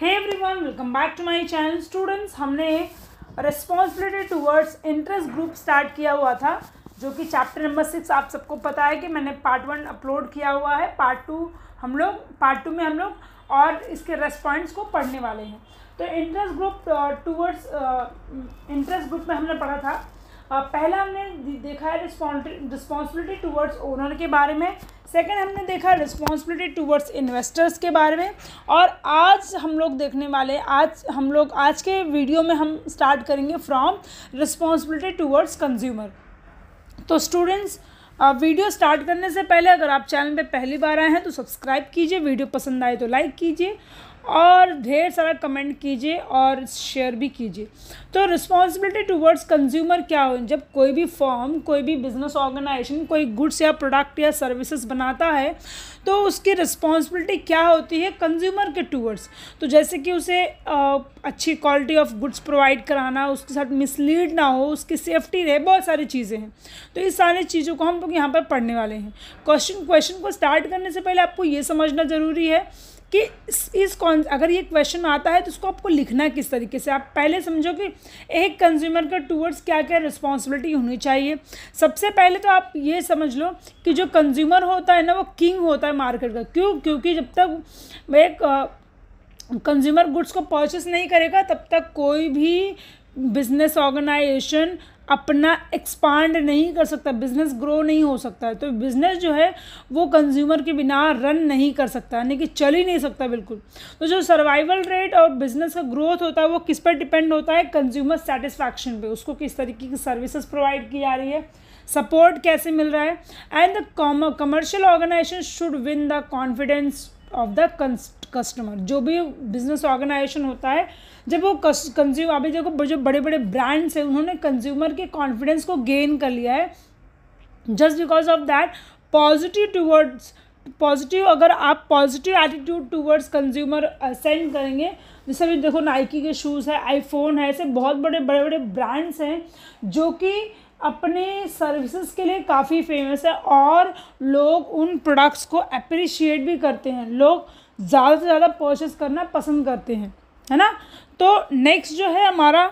hey everyone welcome back to my channel students हमने responsibility towards interest group start किया हुआ था जो कि चैप्टर नंबर सिक्स आप सबको पता है कि मैंने पार्ट वन अपलोड किया हुआ है पार्ट टू हम लोग पार्ट टू में हम लोग और इसके रेस्पॉन्ट्स को पढ़ने वाले हैं तो interest group towards interest group में हमने पढ़ा था पहला हमने देखा है रिस्पॉन्सिबिलिटी टूवर्ड्स ओनर के बारे में सेकंड हमने देखा रिस्पॉन्सिबिलिटी टूवर्ड्स इन्वेस्टर्स के बारे में और आज हम लोग देखने वाले आज हम लोग आज के वीडियो में हम स्टार्ट करेंगे फ्रॉम रिस्पॉन्सिबिलिटी टूवर्ड्स कंज्यूमर तो स्टूडेंट्स वीडियो स्टार्ट करने से पहले अगर आप चैनल पे पहली बार आए हैं तो सब्सक्राइब कीजिए वीडियो पसंद आए तो लाइक कीजिए और ढेर सारा कमेंट कीजिए और शेयर भी कीजिए तो रिस्पॉन्सिबिलिटी टूवर्ड्स कंज्यूमर क्या हो जब कोई भी फॉर्म कोई भी बिजनेस ऑर्गेनाइजेशन कोई गुड्स या प्रोडक्ट या सर्विसेज बनाता है तो उसकी रिस्पॉन्सिबिलिटी क्या होती है कंज्यूमर के टूवर्ड्स तो जैसे कि उसे आ, अच्छी क्वालिटी ऑफ गुड्स प्रोवाइड कराना उसके साथ मिसलीड ना हो उसकी सेफ्टी रहे बहुत सारी चीज़ें हैं तो इस सारी चीज़ों को हम लोग यहाँ पर पढ़ने वाले हैं क्वेश्चन क्वेश्चन को स्टार्ट करने से पहले आपको ये समझना ज़रूरी है कि इस, इस कौन अगर ये क्वेश्चन आता है तो उसको आपको लिखना है किस तरीके से आप पहले समझो कि एक कंज्यूमर का टूवर्ड्स क्या क्या रिस्पॉन्सिबिलिटी होनी चाहिए सबसे पहले तो आप ये समझ लो कि जो कंज्यूमर होता है ना वो किंग होता है मार्केट का क्यों क्योंकि जब तक एक कंज्यूमर गुड्स को परचेस नहीं करेगा तब तक कोई भी बिजनेस ऑर्गेनाइजेशन अपना एक्सपांड नहीं कर सकता बिज़नेस ग्रो नहीं हो सकता है तो बिज़नेस जो है वो कंज्यूमर के बिना रन नहीं कर सकता यानी कि चल ही नहीं सकता बिल्कुल तो जो सर्वाइवल रेट और बिज़नेस का ग्रोथ होता है वो किस पर डिपेंड होता है कंज्यूमर सेटिस्फैक्शन पे उसको किस तरीके की सर्विसेज प्रोवाइड की जा रही है सपोर्ट कैसे मिल रहा है and the commercial organization should win the confidence of the customer जो भी बिजनेस ऑर्गेनाइजेशन होता है जब वो कंज्यूम अभी देखो जो बड़े बड़े ब्रांड्स हैं उन्होंने कंज्यूमर के कॉन्फिडेंस को गेन कर लिया है just because of that positive towards positive अगर आप positive attitude towards consumer send करेंगे जैसे भी देखो नाइकी के शूज़ है आईफोन है ऐसे बहुत बड़े बड़े बड़े ब्रांड्स हैं जो कि अपने सर्विसेज के लिए काफ़ी फेमस है और लोग उन प्रोडक्ट्स को अप्रिशिएट भी करते हैं लोग ज़्यादा से ज़्यादा परचेस करना पसंद करते हैं है ना तो नेक्स्ट जो है हमारा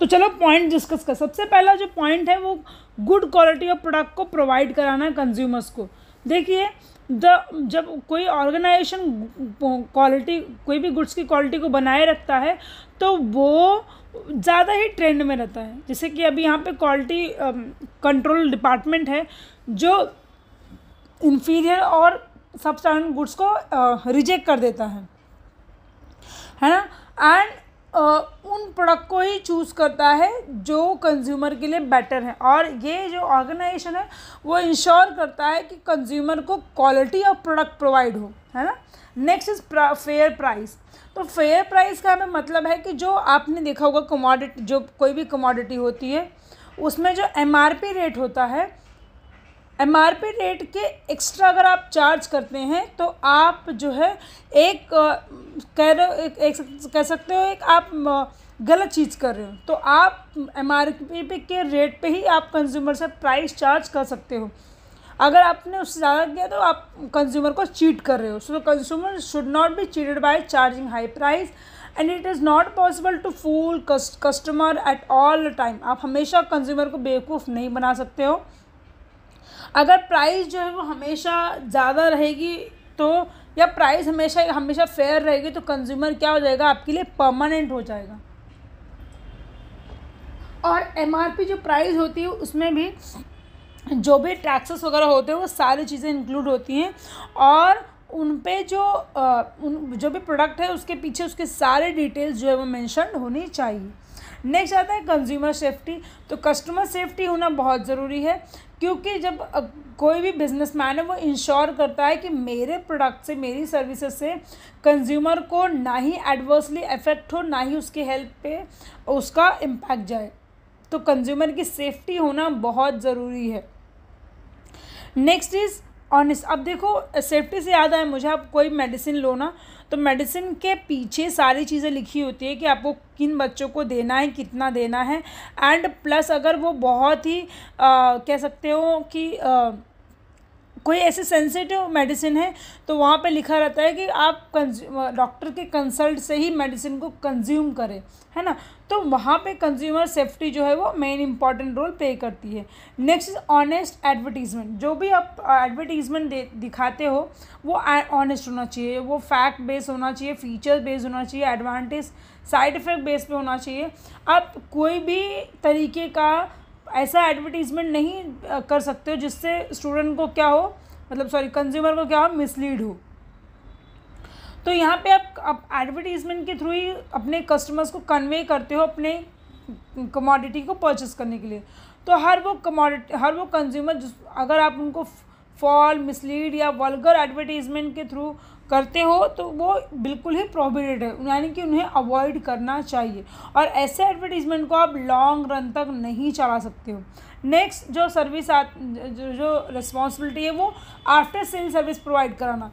तो चलो पॉइंट डिस्कस कर सबसे पहला जो पॉइंट है वो गुड क्वालिटी ऑफ प्रोडक्ट को प्रोवाइड कराना है कंज्यूमर्स को देखिए द जब कोई ऑर्गेनाइजेशन क्वालिटी कोई भी गुड्स की क्वालिटी को बनाए रखता है तो वो ज़्यादा ही ट्रेंड में रहता है जैसे कि अभी यहाँ पे क्वालिटी कंट्रोल डिपार्टमेंट है जो इन्फीरियर और सब गुड्स को रिजेक्ट uh, कर देता है है ना एंड uh, उन प्रोडक्ट को ही चूज़ करता है जो कंज्यूमर के लिए बेटर है और ये जो ऑर्गेनाइजेशन है वो इंश्योर करता है कि कंज्यूमर को क्वालिटी ऑफ प्रोडक्ट प्रोवाइड हो है ना नेक्स्ट इज़ फेयर प्राइस तो फेयर प्राइस का हमें मतलब है कि जो आपने देखा होगा कमोडिटी जो कोई भी कमोडिटी होती है उसमें जो एम रेट होता है एम रेट के एक्स्ट्रा अगर आप चार्ज करते हैं तो आप जो है एक कह रहे एक, एक, कह सकते हो एक आप गलत चीज़ कर रहे हो तो आप एम आर पी के रेट पे ही आप कंज्यूमर से प्राइस चार्ज कर सकते हो अगर आपने उससे ज़्यादा दिया तो आप कंज्यूमर को चीट कर रहे हो so consumer should not be cheated by charging high price and it is not possible to fool customer at all time आप हमेशा कंज्यूमर को बेवकूफ़ नहीं बना सकते हो अगर प्राइस जो है वो हमेशा ज़्यादा रहेगी तो या प्राइस हमेशा हमेशा फेयर रहेगी तो कंज्यूमर क्या हो जाएगा आपके लिए परमानेंट हो जाएगा और एमआरपी जो प्राइस होती है उसमें भी जो भी टैक्सेस वगैरह होते हैं वो सारी चीज़ें इंक्लूड होती हैं और उन पे जो आ, उन जो भी प्रोडक्ट है उसके पीछे उसके सारे डिटेल्स जो है वो मैंशन होनी चाहिए नेक्स्ट आता है कंज्यूमर सेफ्टी तो कस्टमर सेफ्टी होना बहुत ज़रूरी है क्योंकि जब कोई भी बिजनेसमैन है वो इंश्योर करता है कि मेरे प्रोडक्ट से मेरी सर्विसेज से कंज्यूमर को ना ही एडवर्सली इफेक्ट हो ना ही उसकी हेल्थ पे उसका इम्पैक्ट जाए तो कंज्यूमर की सेफ्टी होना बहुत ज़रूरी है नेक्स्ट इज़ ऑनेस्ट अब देखो सेफ्टी से याद आए मुझे आप कोई मेडिसिन लो ना तो मेडिसिन के पीछे सारी चीज़ें लिखी होती है कि आपको किन बच्चों को देना है कितना देना है एंड प्लस अगर वो बहुत ही आ, कह सकते हो कि आ, कोई ऐसे सेंसिटिव मेडिसिन है तो वहाँ पे लिखा रहता है कि आप डॉक्टर के कंसल्ट से ही मेडिसिन को कंज्यूम करें है ना तो वहाँ पे कंज्यूमर सेफ्टी जो है वो मेन इंपॉर्टेंट रोल प्ले करती है नेक्स्ट इज ऑनेस्ट एडवर्टीजमेंट जो भी आप एडवर्टीजमेंट दिखाते हो वो ऑनेस्ट होना चाहिए वो फैक्ट बेस्ड होना चाहिए फीचर बेस्ड होना चाहिए एडवांटेज साइड इफ़ेक्ट बेस पे होना चाहिए आप कोई भी तरीके का ऐसा एडवर्टीज़मेंट नहीं कर सकते हो जिससे स्टूडेंट को क्या हो मतलब सॉरी कंज्यूमर को क्या हो मिसलीड हो तो यहाँ पे आप आप एडवर्टीज़मेंट के थ्रू ही अपने कस्टमर्स को कन्वे करते हो अपने कमोडिटी को परचेस करने के लिए तो हर वो कमोडिटी हर वो कंज्यूमर जिस अगर आप उनको फॉल मिसलीड या वल्गर एडवर्टीज़मेंट के थ्रू करते हो तो वो बिल्कुल ही प्रोहिबिटेड है यानी कि उन्हें अवॉइड करना चाहिए और ऐसे एडवर्टीज़मेंट को आप लॉन्ग रन तक नहीं चला सकते हो नेक्स्ट जो सर्विस आ, जो, जो रिस्पॉन्सिबिलिटी है वो आफ्टर सेल सर्विस प्रोवाइड कराना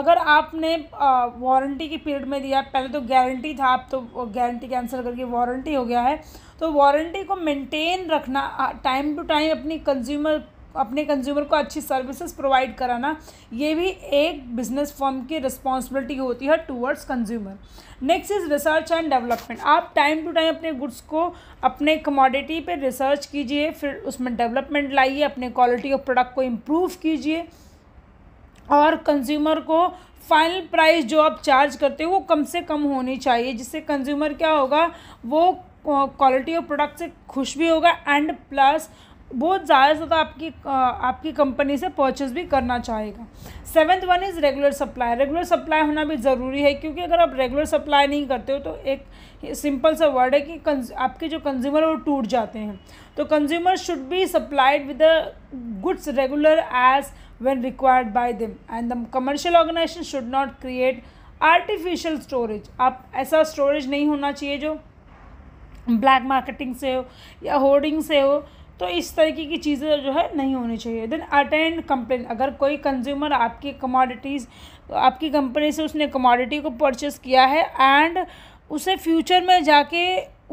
अगर आपने वारंटी के पीरियड में दिया पहले तो गारंटी था आप तो गारंटी कैंसिल करके वारंटी हो गया है तो वारंटी को मेंटेन रखना टाइम टू टाइम अपनी कंज्यूमर अपने कंज्यूमर को अच्छी सर्विसेज प्रोवाइड कराना ये भी एक बिजनेस फॉर्म की रिस्पॉन्सिबिलिटी होती है towards consumer next is research and development आप टाइम टू टाइम अपने गुड्स को अपने कमोडिटी पे रिसर्च कीजिए फिर उसमें डेवलपमेंट लाइए अपने क्वालिटी ऑफ प्रोडक्ट को इम्प्रूव कीजिए और कंज्यूमर को फाइनल प्राइस जो आप चार्ज करते हो वो कम से कम होनी चाहिए जिससे कंज्यूमर क्या होगा वो क्वालिटी ऑफ प्रोडक्ट से खुश भी होगा एंड प्लस बहुत ज़्यादा से ज़्यादा आपकी आपकी कंपनी से परचेज भी करना चाहेगा seventh one is regular supply regular supply होना भी ज़रूरी है क्योंकि अगर आप रेगुलर सप्लाई नहीं करते हो तो एक सिंपल सा वर्ड है कि आपके जो कंज्यूमर वो टूट जाते हैं तो consumer should be supplied with goods regular as when required by them and the commercial organization should not create artificial storage आप ऐसा स्टोरेज नहीं होना चाहिए जो ब्लैक मार्केटिंग से हो या होर्डिंग से हो तो इस तरीके की चीज़ें जो है नहीं होनी चाहिए देन अटेंड कंप्लेन अगर कोई कंज्यूमर आपकी कमोडिटीज़ तो आपकी कंपनी से उसने कमोडिटी को परचेस किया है एंड उसे फ्यूचर में जाके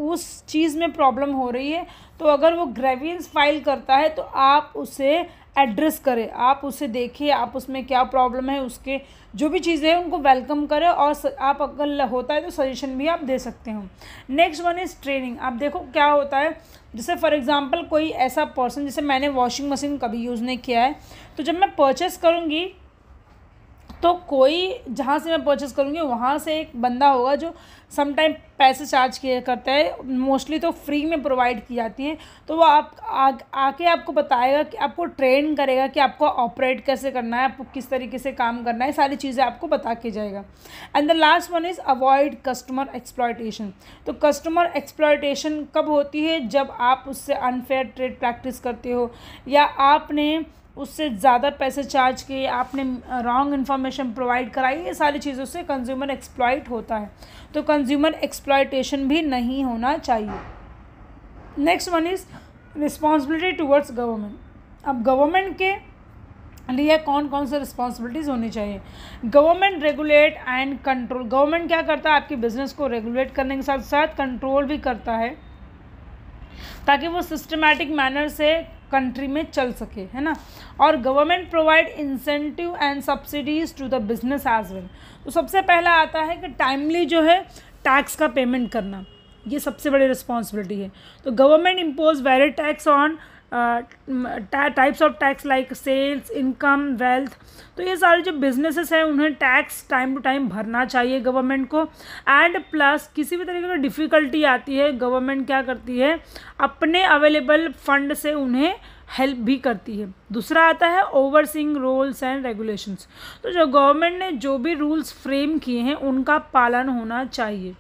उस चीज़ में प्रॉब्लम हो रही है तो अगर वो ग्रेवियंस फाइल करता है तो आप उसे एड्रेस करें आप उसे देखिए आप उसमें क्या प्रॉब्लम है उसके जो भी चीज़ें हैं उनको वेलकम करें और आप अगर होता है तो सजेशन भी आप दे सकते हो नेक्स्ट वन इज़ ट्रेनिंग आप देखो क्या होता है जैसे फॉर एग्ज़ाम्पल कोई ऐसा पर्सन जैसे मैंने वॉशिंग मशीन कभी यूज़ नहीं किया है तो जब मैं परचेस करूँगी तो कोई जहाँ से मैं परचेज़ करूँगी वहाँ से एक बंदा होगा जो समटाइम पैसे चार्ज किया करता है मोस्टली तो फ्री में प्रोवाइड की जाती हैं तो वो आप आ, आके आपको बताएगा कि आपको ट्रेन करेगा कि आपको ऑपरेट कैसे करना है आपको किस तरीके से काम करना है सारी चीज़ें आपको बता के जाएगा and the last one is avoid customer exploitation तो कस्टमर एक्सप्लॉयटेशन कब होती है जब आप उससे अनफेयर ट्रेड प्रैक्टिस करते हो या आपने उससे ज़्यादा पैसे चार्ज किए आपने रॉन्ग इन्फॉर्मेशन प्रोवाइड कराई ये सारी चीज़ों से कंज्यूमर एक्सप्लॉयट होता है तो कंज्यूमर एक्सप्लॉयटेशन भी नहीं होना चाहिए next one is responsibility towards government अब गवर्नमेंट के लिए कौन कौन से रिस्पॉन्सिबिलिटीज़ होनी चाहिए government regulate and control government क्या करता है आपकी बिजनेस को रेगुलेट करने के साथ साथ कंट्रोल भी करता है ताकि वो सिस्टमेटिक मैनर से कंट्री में चल सके है ना और government provide incentive and subsidies to the business as well तो सबसे पहला आता है कि टाइमली जो है टैक्स का पेमेंट करना ये सबसे बड़ी रिस्पॉन्सिबिलिटी है तो government impose very tax on types of tax like sales income wealth तो ये सारे जो बिजनेसेस हैं उन्हें टैक्स टाइम टू टाइम भरना चाहिए गवर्नमेंट को एंड प्लस किसी भी तरीके का डिफ़िकल्टी आती है गवर्नमेंट क्या करती है अपने अवेलेबल फंड से उन्हें हेल्प भी करती है दूसरा आता है ओवरसीइंग रूल्स एंड रेगुलेशंस तो जो गवर्नमेंट ने जो भी रूल्स फ्रेम किए हैं उनका पालन होना चाहिए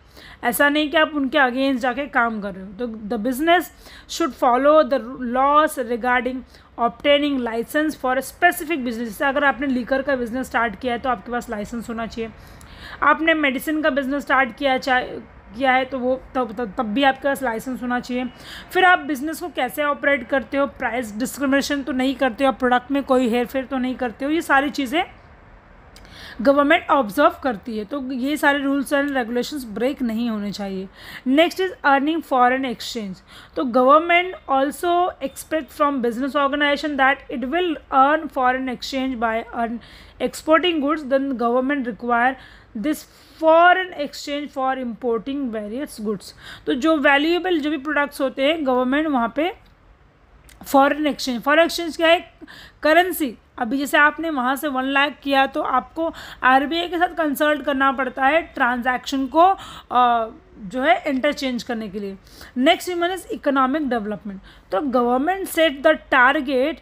ऐसा नहीं कि आप उनके अगेंस्ट जाके काम कर रहे हो तो the business should follow the laws regarding obtaining license for specific business जैसे अगर आपने लीकर का बिजनेस स्टार्ट किया है तो आपके पास लाइसेंस होना चाहिए आपने मेडिसिन का बिजनेस स्टार्ट किया चाहे किया है तो वो तब तब, तब भी आपके पास लाइसेंस होना चाहिए फिर आप बिज़नेस को कैसे ऑपरेट करते हो प्राइस डिस्क्रिमिनेशन तो नहीं करते हो प्रोडक्ट में कोई हेर फेर तो नहीं करते हो ये सारी चीज़ें गवर्नमेंट ऑब्जर्व करती है तो ये सारे रूल्स एंड रेगुलेशंस ब्रेक नहीं होने चाहिए next is earning foreign exchange तो government also expect from business organization that it will earn foreign exchange by earn exporting goods then government require this foreign exchange for importing various goods तो जो valuable जो भी products होते हैं government वहाँ पे फॉरन exchange for exchange क्या है करेंसी अभी जैसे आपने वहाँ से वन लाख किया तो आपको आर के साथ कंसल्ट करना पड़ता है ट्रांजैक्शन को आ, जो है इंटरचेंज करने के लिए next human is economic development तो government set the target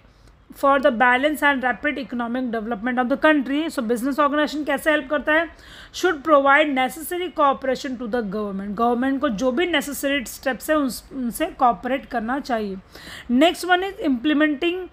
for the balance and rapid economic development of the country so business organization कैसे हेल्प करता है should provide necessary cooperation to the government government को जो भी necessary steps है उनसे cooperate करना चाहिए next one is implementing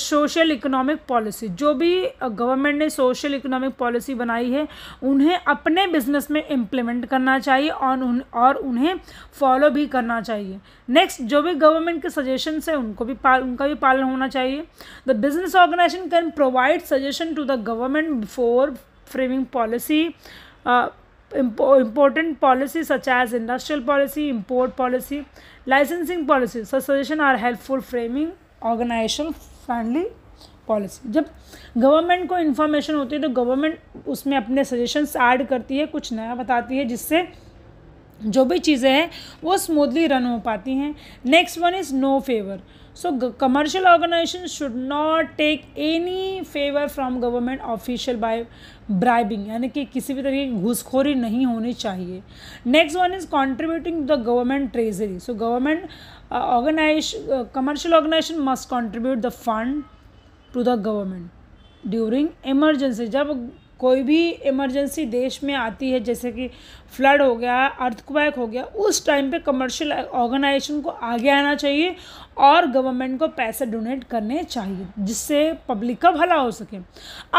social economic policy जो भी गवर्नमेंट ने सोशल इकोनॉमिक पॉलिसी बनाई है उन्हें अपने बिजनेस में इम्प्लीमेंट करना चाहिए और उन और उन्हें फॉलो भी करना चाहिए नेक्स्ट जो भी गवर्नमेंट के सजेशंस है उनको भी पाल उनका भी पालन होना चाहिए the business organization can provide suggestion to the government before framing policy important policy such as industrial policy import policy licensing policy suggestion are helpful framing organization friendly policy जब गवर्नमेंट को इंफॉर्मेशन होती है तो government उसमें अपने suggestion add करती है कुछ नया बताती है जिससे जो भी चीज़ें हैं वो स्मूथली रन हो पाती हैं next one is no favour so commercial organization should not take any favour from government official by bribing यानी कि किसी भी तरीके की घुसखोरी नहीं होनी चाहिए next one is contributing the government treasury so government organize commercial organization must contribute the fund to the government during emergency जब कोई भी इमरजेंसी देश में आती है जैसे कि फ्लड हो गया अर्थक्वैक हो गया उस टाइम पे कमर्शियल ऑर्गेनाइजेशन को आगे आना चाहिए और गवर्नमेंट को पैसे डोनेट करने चाहिए जिससे पब्लिक का भला हो सके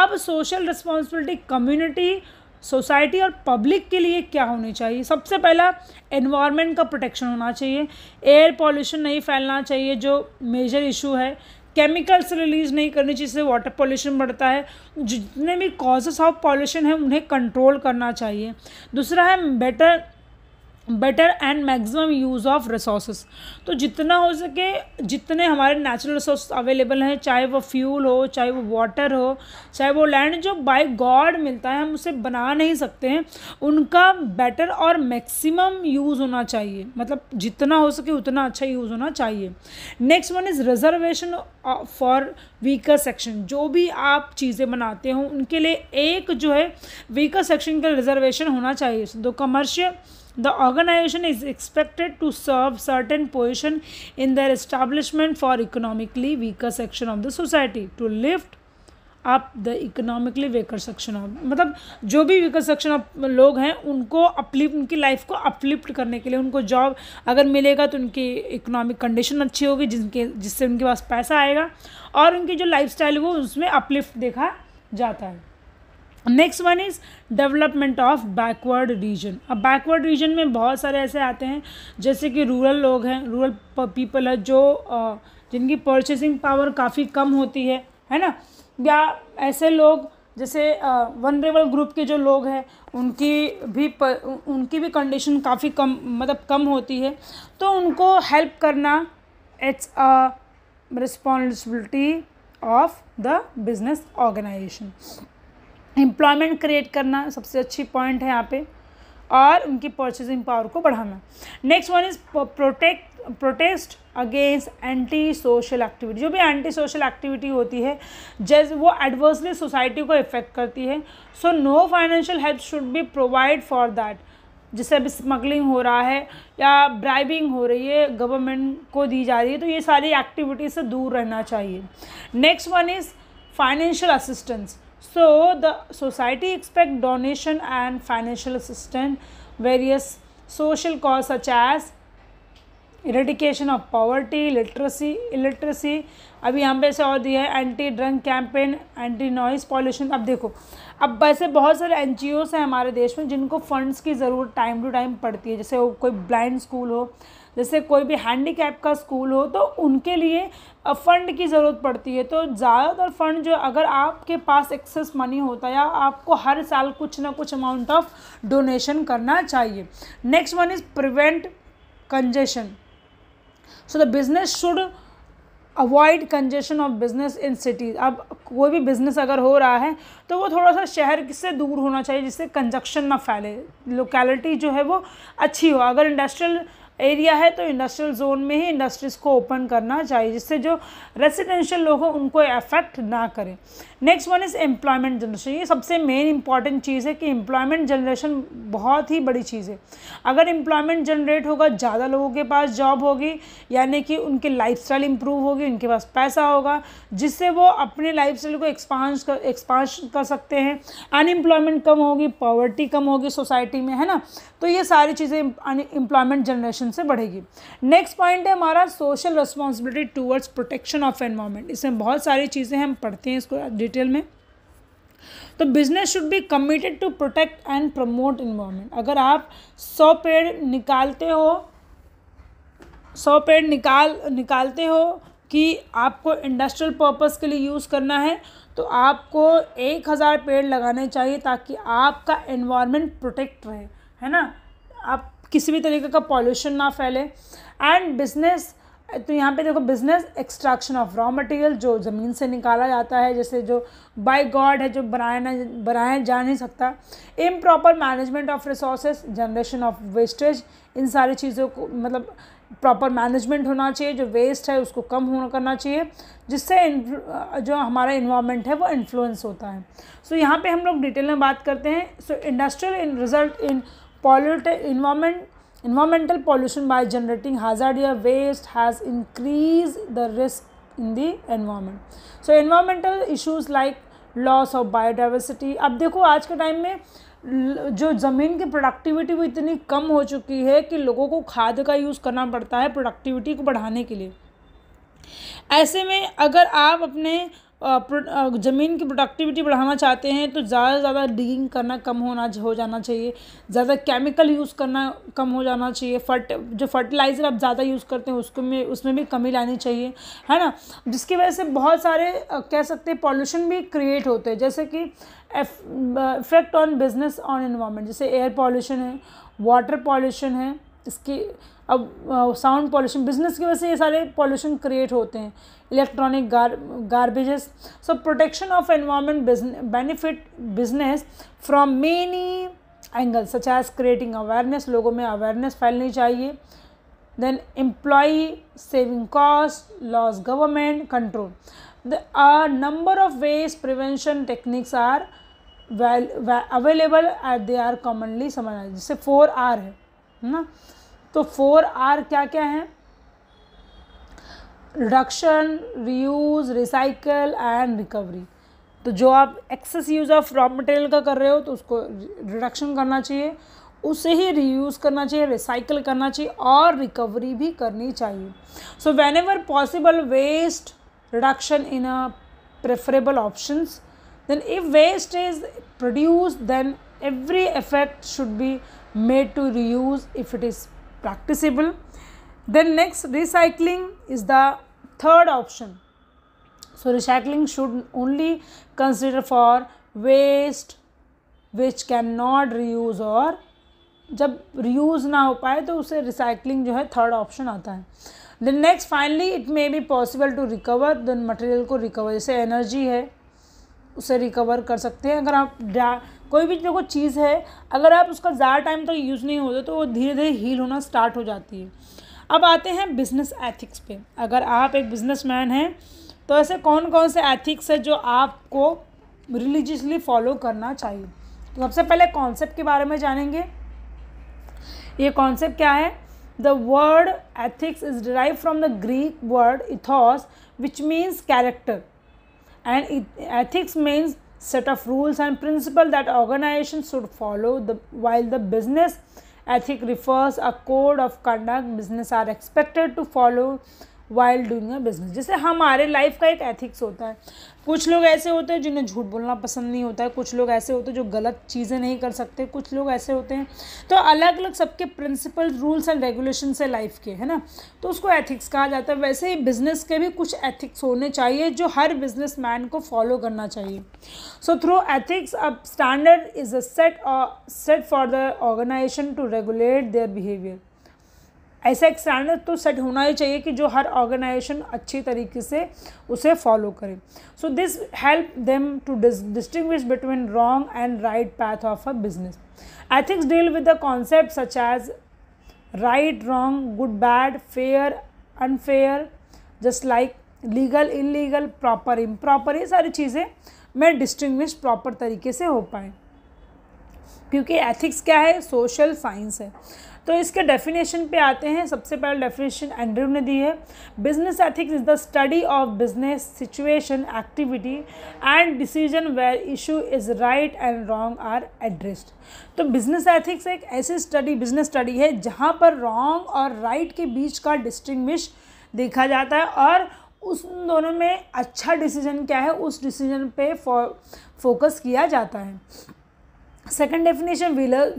अब सोशल रिस्पॉन्सिबिलिटी कम्युनिटी सोसाइटी और पब्लिक के लिए क्या होनी चाहिए सबसे पहला एनवायरनमेंट का प्रोटेक्शन होना चाहिए एयर पॉल्यूशन नहीं फैलना चाहिए जो मेजर इशू है केमिकल्स रिलीज़ नहीं करनी चाहिए जिससे वाटर पॉल्यूशन बढ़ता है जितने भी कॉजेस ऑफ पॉल्यूशन है उन्हें कंट्रोल करना चाहिए दूसरा है better better and maximum use of resource तो जितना हो सके जितने हमारे नेचुरल रिसोर्स अवेलेबल हैं चाहे वो फ्यूल हो चाहे वो वाटर हो चाहे वो लैंड जो बाय गॉड मिलता है हम उसे बना नहीं सकते हैं उनका बेटर और मैक्सिमम यूज़ होना चाहिए मतलब जितना हो सके उतना अच्छा यूज़ होना चाहिए next one is reservation for weaker section जो भी आप चीज़ें बनाते हो उनके लिए एक जो है वीकर सेक्शन का रिजर्वेशन होना चाहिए दो तो commercial The organization is expected to serve certain position in their establishment for economically weaker section of the society to lift आप the economically weaker section of मतलब जो भी वेकर सेक्शन ऑफ लोग हैं उनको अपलिफ्ट उनकी लाइफ को uplift करने के लिए उनको जॉब अगर मिलेगा तो उनकी इकोनॉमिक कंडीशन अच्छी होगी जिनके जिससे उनके पास पैसा आएगा और उनकी जो लाइफ स्टाइल वो उसमें अपलिफ्ट देखा जाता है next one is development of backward region अब बैकवर्ड रीजन में बहुत सारे ऐसे आते हैं जैसे कि रूरल लोग हैं रूरल पीपल है जो जिनकी परचेसिंग पावर काफ़ी कम होती है है ना या ऐसे लोग जैसे वनरेबल ग्रुप के जो लोग हैं उनकी भी प, उनकी भी कंडीशन काफ़ी कम मतलब कम होती है तो उनको हेल्प करना it's a responsibility of the business organization employment create करना सबसे अच्छी पॉइंट है यहाँ पे और उनकी परचेजिंग पावर को बढ़ाना next one is protect protest against anti social activity जो भी एंटी सोशल एक्टिविटी होती है जैसे वो एडवर्सली सोसाइटी को इफेक्ट करती है so no financial help should be provide for that जैसे अभी स्मगलिंग हो रहा है या ब्राइबिंग हो रही है गवर्नमेंट को दी जा रही है तो ये सारी एक्टिविटी से दूर रहना चाहिए next one is financial assistance so the society expect donation and financial assistance various social cause such as eradication of poverty literacy illiteracy अभी यहाँ पे से और दिया है anti drunk campaign anti noise pollution अब देखो अब वैसे बहुत सारे एन हैं हमारे देश में जिनको फंड्स की ज़रूरत टाइम टू टाइम पड़ती है जैसे कोई ब्लाइंड स्कूल हो जैसे कोई भी हैंडीकैप का स्कूल हो तो उनके लिए फ़ंड की ज़रूरत पड़ती है तो ज़्यादातर फ़ंड जो अगर आपके पास एक्सेस मनी होता है या आपको हर साल कुछ ना कुछ अमाउंट ऑफ डोनेशन करना चाहिए next one is prevent congestion so the business should avoid congestion of business in cities अब कोई भी बिजनेस अगर हो रहा है तो वो थोड़ा सा शहर से दूर होना चाहिए जिससे कंजक्शन ना फैले लोकेलिटी जो है वो अच्छी हो अगर इंडस्ट्रियल एरिया है तो इंडस्ट्रियल जोन में ही इंडस्ट्रीज़ को ओपन करना चाहिए जिससे जो रेसिडेंशियल लोग हैं उनको अफेक्ट ना करें next one is employment generation ये सबसे मेन इंपॉर्टेंट चीज़ है कि एम्प्लॉयमेंट जनरेशन बहुत ही बड़ी चीज़ है अगर एम्प्लॉयमेंट जनरेट होगा ज़्यादा लोगों के पास जॉब होगी यानी कि उनकी लाइफ स्टाइल इंप्रूव होगी उनके पास पैसा होगा जिससे वो अपने लाइफ स्टाइल को एक्सपांस कर एक्सपांस कर सकते हैं अनएम्प्लॉयमेंट कम होगी पॉवर्टी कम होगी सोसाइटी में है ना तो ये सारी चीज़ें एम्प्लॉयमेंट जनरेशन ऑप्शन से बढ़ेगी नेक्स्ट पॉइंट है हमारा social responsibility towards protection of environment इसमें बहुत सारी चीज़ें हम पढ़ते हैं इसको डिटेल में तो business should be committed to protect and promote environment अगर आप सौ पेड़ निकालते हो सौ पेड़ निकाल निकालते हो कि आपको इंडस्ट्रियल पर्पस के लिए यूज़ करना है तो आपको एक हज़ार पेड़ लगाने चाहिए ताकि आपका इन्वायरमेंट प्रोटेक्ट रहे है ना आप किसी भी तरीके का पॉल्यूशन ना फैले एंड बिजनेस तो यहाँ पे देखो business extraction of raw material जो ज़मीन से निकाला जाता है जैसे जो बाय गॉड है जो बनाया ना बनाया जा नहीं सकता improper management of resources generation of wastage इन सारी चीज़ों को मतलब प्रॉपर मैनेजमेंट होना चाहिए जो वेस्ट है उसको कम होना करना चाहिए जिससे जो हमारा इन्वामेंट है वो इन्फ्लुएंस होता है सो so, यहाँ पे हम लोग डिटेल में बात करते हैं so industrial in result in pollute environment environmental pollution by generating hazard waste has increase the risk in the environment so environmental issues like loss of biodiversity अब देखो आज के टाइम में जो ज़मीन की प्रोडक्टिविटी वो इतनी कम हो चुकी है कि लोगों को खाद का यूज़ करना पड़ता है प्रोडक्टिविटी को बढ़ाने के लिए ऐसे में अगर आप अपने ज़मीन की प्रोडक्टिविटी बढ़ाना चाहते हैं तो ज़्यादा से ज़्यादा डिगिंग करना कम होना हो जाना चाहिए ज़्यादा केमिकल यूज़ करना कम हो जाना चाहिए फर्ट जो फर्टिलाइज़र आप ज़्यादा यूज़ करते हैं उसको में उसमें भी कमी लानी चाहिए है ना जिसकी वजह से बहुत सारे कह सकते हैं पॉल्यूशन भी क्रिएट होते हैं जैसे कि effect on business on environment जैसे एयर पॉल्यूशन है वाटर पॉल्यूशन है इसकी अब साउंड पॉल्यूशन बिजनेस की वजह से ये सारे पॉल्यूशन क्रिएट होते हैं electronic gar garbages so protection of environment business benefit business from many angles such as creating awareness लोगों mein awareness phailni chahiye then employee saving cost loss government control the a uh, number of ways prevention techniques are well, well, available at they are commonly samajh जैसे four R है ना तो four R क्या क्या हैं reduction reuse recycle and recovery तो जो आप excess use of raw material का कर रहे हो तो उसको रिडक्शन करना चाहिए उसे ही रीयूज़ करना चाहिए रिसाइकल करना चाहिए और रिकवरी भी करनी चाहिए so whenever possible waste reduction in a preferable options then if waste is produce then every effort should be made to reuse if it is practicable then next recycling is the third option so recycling should only consider for waste which cannot reuse or जब reuse ना हो पाए तो उसे recycling जो है third option आता है then next finally it may be possible to recover then material को recover जैसे energy है उसे रिकवर कर सकते हैं अगर आप कोई भी जो चीज़ है अगर आप उसका ज़्यादा टाइम तक तो यूज़ नहीं होता तो वो धीरे धीरे हील होना स्टार्ट हो जाती है अब आते हैं बिज़नेस एथिक्स पे अगर आप एक बिज़नेसमैन हैं तो ऐसे कौन कौन से एथिक्स हैं जो आपको रिलीजियसली फॉलो करना चाहिए तो सबसे पहले कॉन्सेप्ट के बारे में जानेंगे ये कॉन्सेप्ट क्या है the word ethics is derive from the Greek word ethos which means character and ethics means set of rules and principle that organization should follow the while the business Ethic refers a code of conduct business are expected to follow while doing a business जैसे हमारे life का एक ethics होता है कुछ लोग ऐसे होते हैं जिन्हें झूठ बोलना पसंद नहीं होता है कुछ लोग ऐसे होते हैं जो गलत चीज़ें नहीं कर सकते कुछ लोग ऐसे होते हैं तो अलग अलग सबके प्रिंसिपल रूल्स एंड रेगुलेशन है लाइफ के है ना तो उसको एथिक्स कहा जाता है वैसे ही बिजनेस के भी कुछ एथिक्स होने चाहिए जो हर बिजनेस मैन को फॉलो करना चाहिए सो थ्रू एथिक्स अब standard is a set set for the organization to regulate their behaviour ऐसा एक स्टैंडर्ड तो सेट होना ही चाहिए कि जो हर ऑर्गेनाइजेशन अच्छी तरीके से उसे फॉलो करे so this help them to distinguish between wrong and right path of a business ethics deal with the concept such as right wrong good bad fair unfair just like legal illegal proper proper ये सारी चीज़ें में distinguish proper तरीके से हो पाएँ क्योंकि ethics क्या है सोशल साइंस है तो इसके डेफिनेशन पे आते हैं सबसे पहले डेफिनेशन एंड्रयू ने दी है business ethics is the study of business situation activity and decision where issue is right and wrong are addressed तो बिजनेस एथिक्स एक ऐसी स्टडी बिजनेस स्टडी है जहाँ पर रॉन्ग और राइट right के बीच का डिस्टिंग्विश देखा जाता है और उस दोनों में अच्छा डिसीजन क्या है उस डिसीजन पे फोकस किया जाता है सेकेंड डेफिनेशन विलर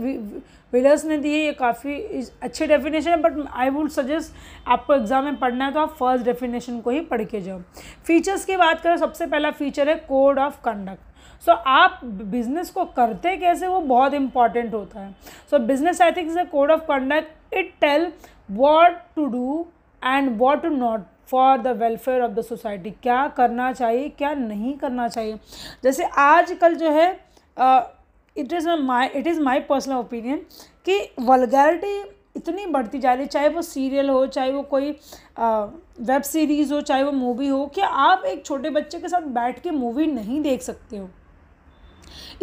विलर्स ने दी है ये काफ़ी अच्छे डेफिनेशन है बट आई वुड सजेस्ट आपको एग्जाम में पढ़ना है तो आप फर्स्ट डेफिनेशन को ही पढ़ के जाओ फीचर्स की बात करें सबसे पहला फीचर है कोड ऑफ कंडक्ट सो आप बिजनेस को करते कैसे वो बहुत इंपॉर्टेंट होता है so business ethics the code of conduct it tell what to do and what to not for the welfare of the society क्या करना चाहिए क्या नहीं करना चाहिए जैसे आजकल जो है uh, it is my it is my personal opinion कि वलगैरिटी इतनी बढ़ती जा रही है चाहे वो सीरियल हो चाहे वो कोई वेब सीरीज़ हो चाहे वो मूवी हो कि आप एक छोटे बच्चे के साथ बैठ के मूवी नहीं देख सकते हो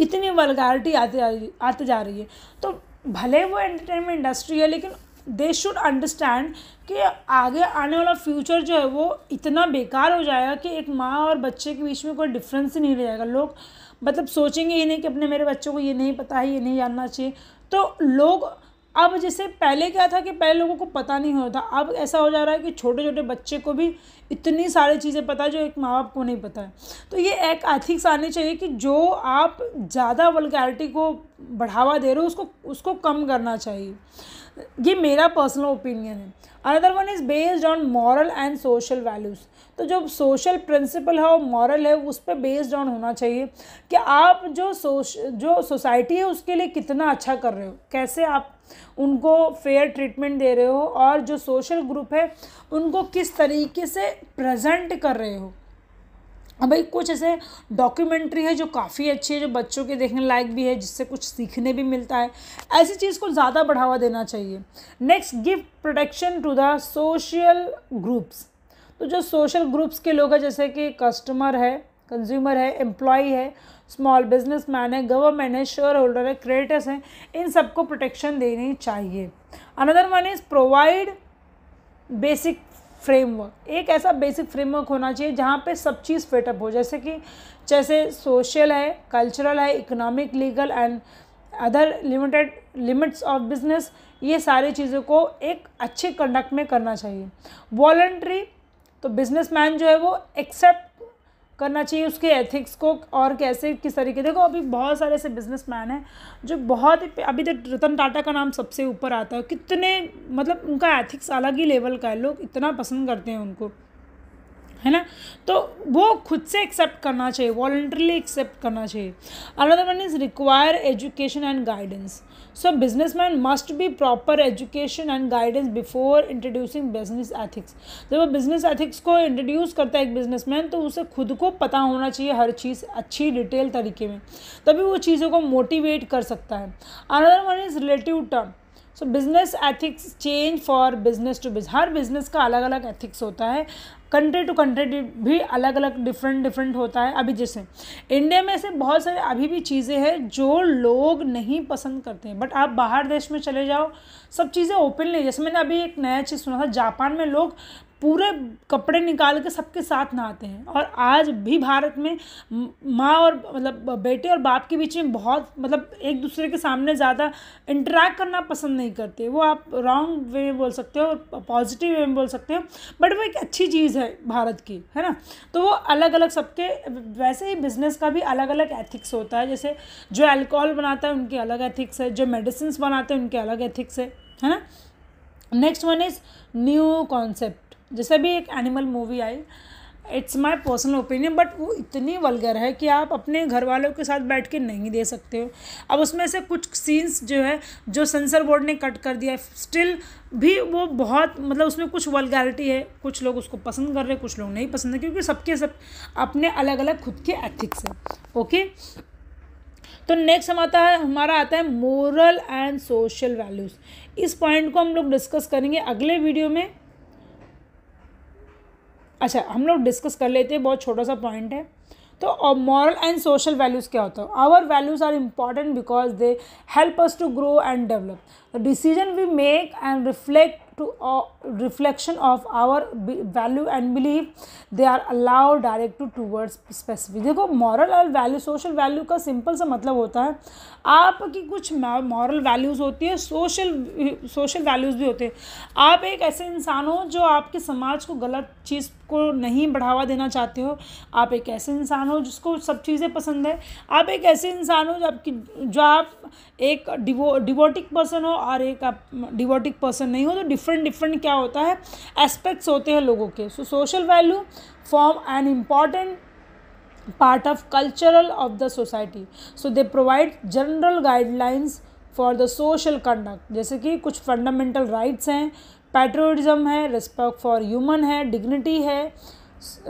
इतनी वलगैरिटी आती जा रही आती जा रही है तो भले वो एंटरटेनमेंट इंडस्ट्री है लेकिन दे शुड अंडरस्टैंड कि आगे आने वाला फ्यूचर जो है वो इतना बेकार हो जाएगा कि एक माँ और बच्चे के बीच में कोई डिफरेंस ही नहीं रह जाएगा लोग मतलब सोचेंगे ही नहीं कि अपने मेरे बच्चों को ये नहीं पता है ये नहीं जानना चाहिए तो लोग अब जैसे पहले क्या था कि पहले लोगों को पता नहीं होता अब ऐसा हो जा रहा है कि छोटे छोटे बच्चे को भी इतनी सारी चीज़ें पता है जो एक माँ बाप को नहीं पता है तो ये एक एथिक्स आनी चाहिए कि जो आप ज़्यादा वलगैरिटी को बढ़ावा दे रहे हो उसको उसको कम करना चाहिए ये मेरा पर्सनल ओपिनियन है another one is based on moral and social values तो जो सोशल प्रिंसिपल है और मॉरल है उस पर बेस्ड ऑन होना चाहिए कि आप जो सोश जो सोसाइटी है उसके लिए कितना अच्छा कर रहे हो कैसे आप उनको फेयर ट्रीटमेंट दे रहे हो और जो सोशल ग्रुप है उनको किस तरीके से प्रेजेंट कर रहे हो हाँ भाई कुछ ऐसे डॉक्यूमेंट्री है जो काफ़ी अच्छी है जो बच्चों के देखने लायक भी है जिससे कुछ सीखने भी मिलता है ऐसी चीज़ को ज़्यादा बढ़ावा देना चाहिए next give protection to the social groups तो जो सोशल ग्रुप्स के लोग हैं जैसे कि कस्टमर है कंज्यूमर है एम्प्लॉई है स्मॉल बिजनेस मैन है गवर्नमेंट है शेयर होल्डर है क्रिएटर्स हैं इन सबको प्रोटेक्शन देनी चाहिए another one is provide basic framework एक ऐसा बेसिक फ्रेमवर्क होना चाहिए जहाँ पे सब चीज़ फिटअप हो जैसे कि जैसे सोशल है कल्चरल है economic legal and other limited limits of business ये सारी चीज़ों को एक अच्छे कंडक्ट में करना चाहिए वॉल्ट्री तो बिजनेसमैन जो है वो एक्सेप्ट करना चाहिए उसके एथिक्स को और कैसे किस तरीके देखो अभी बहुत सारे ऐसे बिजनेस मैन हैं जो बहुत ही अभी तो रतन टाटा का नाम सबसे ऊपर आता है कितने मतलब उनका एथिक्स अलग ही लेवल का है लोग इतना पसंद करते हैं उनको है ना तो वो खुद से एक्सेप्ट करना चाहिए वॉल्ट्रली एक्सेप्ट करना चाहिए another one is require education and guidance so business man must be proper education and guidance before introducing business ethics जब वो बिजनेस एथिक्स को इंट्रोड्यूस करता है एक बिजनेस मैन तो उसे खुद को पता होना चाहिए हर चीज़ अच्छी डिटेल तरीके में तभी वो चीज़ों को मोटिवेट कर सकता है another one is relative term so business ethics change for business to business हर बिज़नेस का अलग अलग एथिक्स होता है कंट्री टू कंट्री भी अलग अलग डिफरेंट डिफरेंट होता है अभी जैसे इंडिया में ऐसे बहुत सारे अभी भी चीज़ें हैं जो लोग नहीं पसंद करते हैं बट आप बाहर देश में चले जाओ सब चीज़ें ओपनली जैसे मैंने अभी एक नया चीज़ सुना था जापान में लोग पूरे कपड़े निकाल के सबके साथ नहाते हैं और आज भी भारत में माँ और मतलब बेटे और बाप के बीच में बहुत मतलब एक दूसरे के सामने ज़्यादा इंटरेक्ट करना पसंद नहीं करते वो आप रॉन्ग वे में बोल सकते हो और पॉजिटिव वे में बोल सकते हो बट वो एक अच्छी चीज़ है भारत की है ना तो वो अलग अलग सबके वैसे ही बिजनेस का भी अलग अलग एथिक्स होता है जैसे जो अल्कोहल बनाता है उनके अलग एथिक्स है जो मेडिसिन बनाते हैं उनके अलग एथिक्स है है ना next one is new concept जैसे भी एक animal movie I it's my personal opinion but वो इतनी वलगर है कि आप अपने घर वालों के साथ बैठ के नहीं दे सकते हो अब उसमें से कुछ सीन्स जो है जो सेंसर बोर्ड ने कट कर दिया है स्टिल भी वो बहुत मतलब उसमें कुछ वलगैरिटी है कुछ लोग उसको पसंद कर रहे हैं कुछ लोग नहीं पसंद है क्योंकि सबके सब अपने अलग अलग खुद के एथिक्स हैं ओके तो नेक्स्ट हम आता है हमारा आता है मोरल एंड सोशल वैल्यूज़ इस पॉइंट को हम लोग डिस्कस करेंगे अगले वीडियो में अच्छा हम लोग डिस्कस कर लेते हैं बहुत छोटा सा पॉइंट है तो मॉरल एंड सोशल वैल्यूज़ क्या होता है our values are important because they help us to grow and develop decision we make and reflect to uh, reflection of our value and belief they are allowed directed towards specific देखो moral और value social value का simple सा मतलब होता है आपकी कुछ moral values होती है social social values भी होते हैं आप एक ऐसे इंसान हो जो आपके समाज को गलत चीज़ को नहीं बढ़ावा देना चाहते हो आप एक ऐसे इंसान हो जिसको सब चीज़ें पसंद है आप एक ऐसे इंसान हो जो आपकी जो आप एक डिवो डिवोटिक पर्सन हो और एक आप डिवोटिक पर्सन नहीं हो तो डिफरेंट डिफरेंट क्या होता है एस्पेक्ट्स होते हैं लोगों के so social value form an important part of cultural of the society so they provide general guidelines for the social conduct जैसे कि कुछ फंडामेंटल राइट्स हैं पेट्रोटिज्म है रिस्पेक्ट फॉर ह्यूमन है डिग्निटी है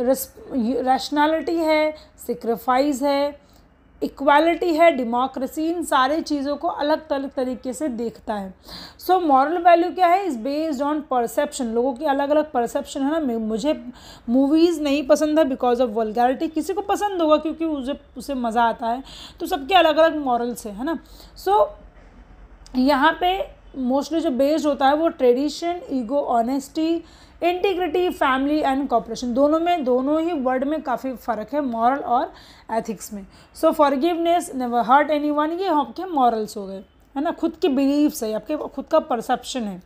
रैशनैलिटी है सिक्रीफाइस है इक्वालिटी है डेमोक्रेसी इन सारे चीज़ों को अलग अलग तरीके से देखता है सो मॉरल वैल्यू क्या है इज़ बेस्ड ऑन परसेप्शन लोगों की अलग अलग परसेप्शन है ना मुझे मूवीज़ नहीं पसंद है बिकॉज ऑफ वलगैरिटी किसी को पसंद होगा क्योंकि उसे उसे मज़ा आता है तो सबके अलग अलग मॉरल्स है ना सो so, यहाँ पे मोस्टली जो बेस्ड होता है वो tradition ego honesty integrity family and cooperation दोनों में दोनों ही वर्ड में काफ़ी फ़र्क है मॉरल और एथिक्स में so forgiveness never hurt anyone ये के मॉरल्स हो गए है ना खुद की बिलीव्स है आपके खुद का परसेप्शन है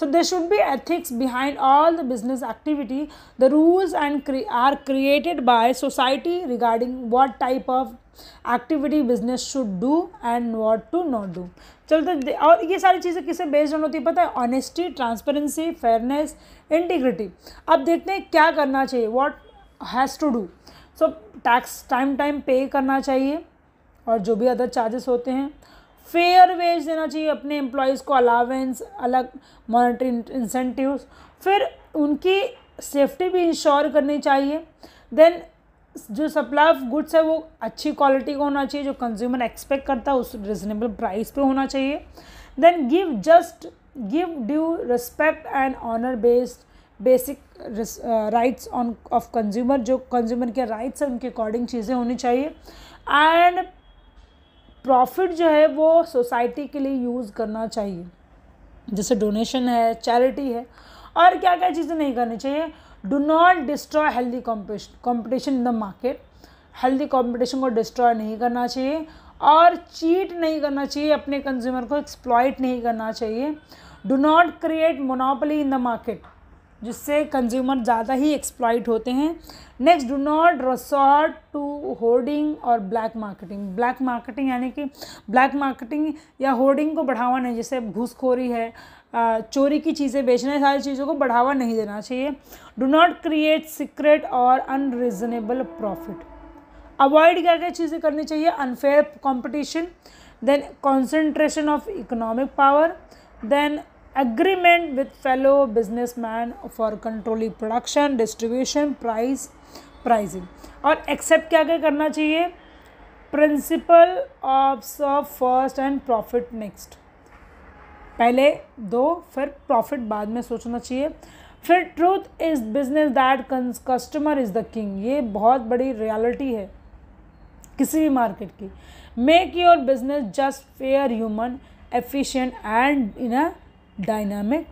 so they should be ethics behind all the business activity the rules and are created by society regarding what type of activity business should do and what to not do चलते और ये सारी चीज़ें किसे based on होती है पता है ऑनेस्टी ट्रांसपेरेंसी फेयरनेस इंटीग्रिटी अब देखते हैं क्या करना चाहिए what has to do so tax time time पे करना चाहिए और जो भी अदर चार्जेस होते हैं फेयर वेज देना चाहिए अपने एम्प्लॉयज़ को अलावेंस अलग मॉनिटरी इंसेंटिवस फिर उनकी सेफ्टी भी इंश्योर करनी चाहिए देन जो सप्लाई ऑफ गुड्स है वो अच्छी क्वालिटी का होना चाहिए जो कंज्यूमर एक्सपेक्ट करता है उस रिजनेबल प्राइस पे होना चाहिए then give just give due respect and honour based basic rights on of consumer जो कंज्यूमर के राइट्स हैं उनके अकॉर्डिंग चीज़ें होनी चाहिए एंड प्रॉफिट जो है वो सोसाइटी के लिए यूज़ करना चाहिए जैसे डोनेशन है चैरिटी है और क्या क्या चीज़ें नहीं करनी चाहिए do not destroy healthy competition in the market healthy competition को डिस्ट्रॉय नहीं करना चाहिए और चीट नहीं करना चाहिए अपने कंज्यूमर को एक्सप्लॉयट नहीं करना चाहिए do not create monopoly in the market जिससे कंज्यूमर ज़्यादा ही एक्सप्लॉइट होते हैं next do not resort to hoarding और ब्लैक मार्केटिंग ब्लैक मार्केटिंग यानी कि ब्लैक मार्केटिंग या होर्डिंग को बढ़ावा नहीं जैसे घूसखोरी है चोरी की चीज़ें बेचना सारी चीज़ों को बढ़ावा नहीं देना चाहिए डू नॉट क्रिएट सीक्रेट और अनरीजनेबल प्रॉफिट अवॉइड क्या क्या चीज़ें करनी चाहिए unfair competition then concentration of economic power then agreement with fellow businessman for controlling production distribution price pricing और accept क्या क्या करना चाहिए principle of serve first and profit next पहले दो फिर profit बाद में सोचना चाहिए फिर truth is business that customer is the king ये बहुत बड़ी रियलिटी है किसी भी मार्केट की make your business just fair human efficient and in a dynamic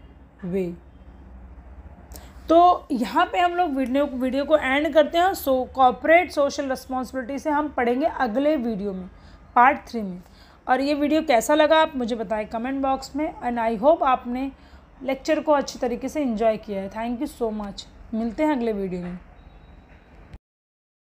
way तो यहाँ पे हम लोग वीडियो वीडियो को एंड करते हैं सो कॉपरेट सोशल रिस्पॉन्सिबिलिटी से हम पढ़ेंगे अगले वीडियो में पार्ट थ्री में और ये वीडियो कैसा लगा आप मुझे बताएं कमेंट बॉक्स में एंड आई होप आपने लेक्चर को अच्छी तरीके से इंजॉय किया है थैंक यू सो मच मिलते हैं अगले वीडियो में